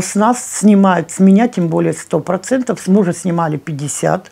С нас снимают, с меня тем более 100%, с мужа снимали 50%.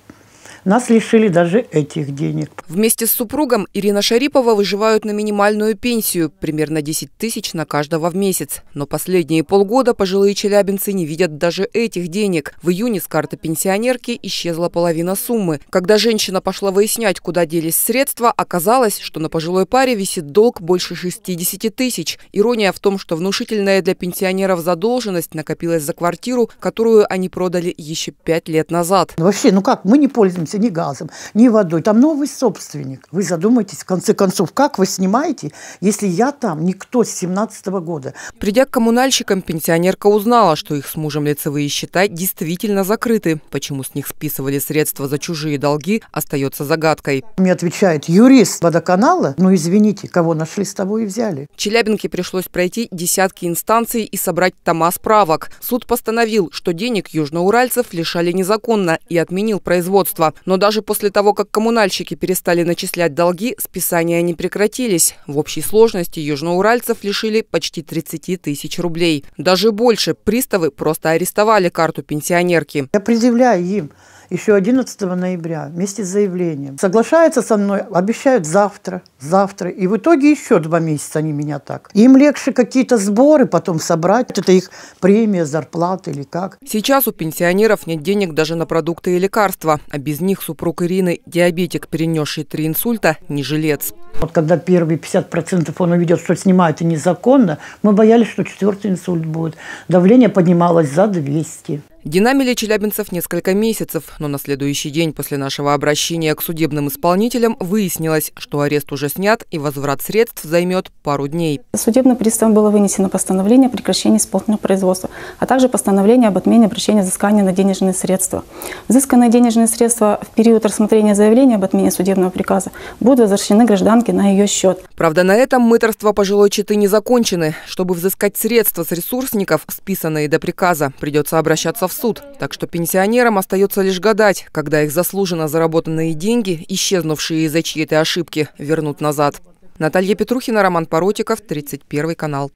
Нас лишили даже этих денег. Вместе с супругом Ирина Шарипова выживают на минимальную пенсию, примерно 10 тысяч на каждого в месяц. Но последние полгода пожилые челябинцы не видят даже этих денег. В июне с карты пенсионерки исчезла половина суммы. Когда женщина пошла выяснять, куда делись средства, оказалось, что на пожилой паре висит долг больше 60 тысяч. Ирония в том, что внушительная для пенсионеров задолженность накопилась за квартиру, которую они продали еще пять лет назад. Вообще, ну как, мы не пользуемся пользуемся ни газом, ни водой. Там новый собственник. Вы задумайтесь, в конце концов, как вы снимаете, если я там никто с 17 -го года. Придя к коммунальщикам, пенсионерка узнала, что их с мужем лицевые счета действительно закрыты. Почему с них списывали средства за чужие долги, остается загадкой. Мне отвечает юрист водоканала, ну извините, кого нашли, с того и взяли. Челябинке пришлось пройти десятки инстанций и собрать тома справок. Суд постановил, что денег южноуральцев лишали незаконно и отменил производство. Но даже после того, как коммунальщики перестали начислять долги, списания не прекратились. В общей сложности южноуральцев лишили почти 30 тысяч рублей. Даже больше приставы просто арестовали карту пенсионерки. Я предъявляю им еще 11 ноября вместе с заявлением. Соглашаются со мной, обещают завтра, завтра. И в итоге еще два месяца они меня так. Им легче какие-то сборы потом собрать. Это их премия, зарплата или как. Сейчас у пенсионеров нет денег даже на продукты и лекарства. А без них супруг Ирины, диабетик, перенесший три инсульта, не жилец. Вот когда первые 50% он увидел, что снимают и незаконно, мы боялись, что четвертый инсульт будет. Давление поднималось за 200. Динамили челябинцев несколько месяцев, но на следующий день после нашего обращения к судебным исполнителям выяснилось, что арест уже снят и возврат средств займет пару дней. Судебным приставом было вынесено постановление о прекращении исполнительного производства, а также постановление об отмене обращения взыскания на денежные средства. Взысканные денежные средства в период рассмотрения заявления об отмене судебного приказа будут возвращены гражданке на ее счет. Правда, на этом мыторство пожилой читы не закончены. Чтобы взыскать средства с ресурсников, списанные до приказа, придется обращаться в суд, так что пенсионерам остается лишь гадать, когда их заслуженно заработанные деньги, исчезнувшие из-за чьей-то ошибки, вернут назад. Наталья Петрухина, Роман Поротиков, 31 канал.